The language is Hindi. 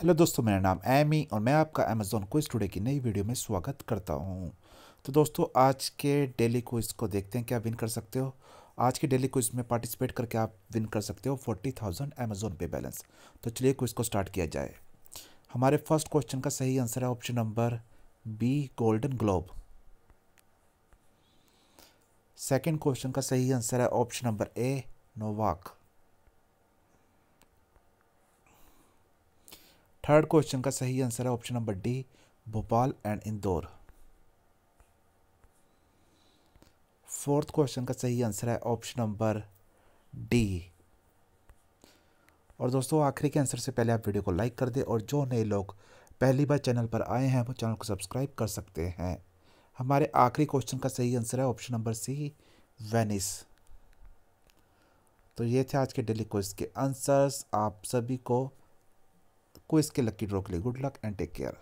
हेलो दोस्तों मेरा नाम एमी और मैं आपका अमेजोन क्विज टुडे की नई वीडियो में स्वागत करता हूं तो दोस्तों आज के डेली क्विज को देखते हैं क्या विन कर सकते हो आज के डेली क्विज में पार्टिसिपेट करके आप विन कर सकते हो forty thousand Amazon pay balance तो चलिए क्विज को स्टार्ट किया जाए हमारे फर्स्ट क्वेश्चन का सही आंसर है option number B golden globe second question का सही आंसर है option number A Novak third question का सही आंसर है option number D Bhopal and Indore fourth question का सही आंसर है ऑप्शन नंबर डी और दोस्तों आखिरी के आंसर से पहले आप वीडियो को लाइक कर दें और जो नए लोग पहली बार चैनल पर आए हैं वो चैनल को सब्सक्राइब कर सकते हैं हमारे आखिरी क्वेश्चन का सही आंसर है ऑप्शन नंबर सी वेनिस तो ये थे आज के डेली क्वेश्चन के आंसर्स आप सभी को कोई इसके लकी ड्रॉ के लिए good luck and take care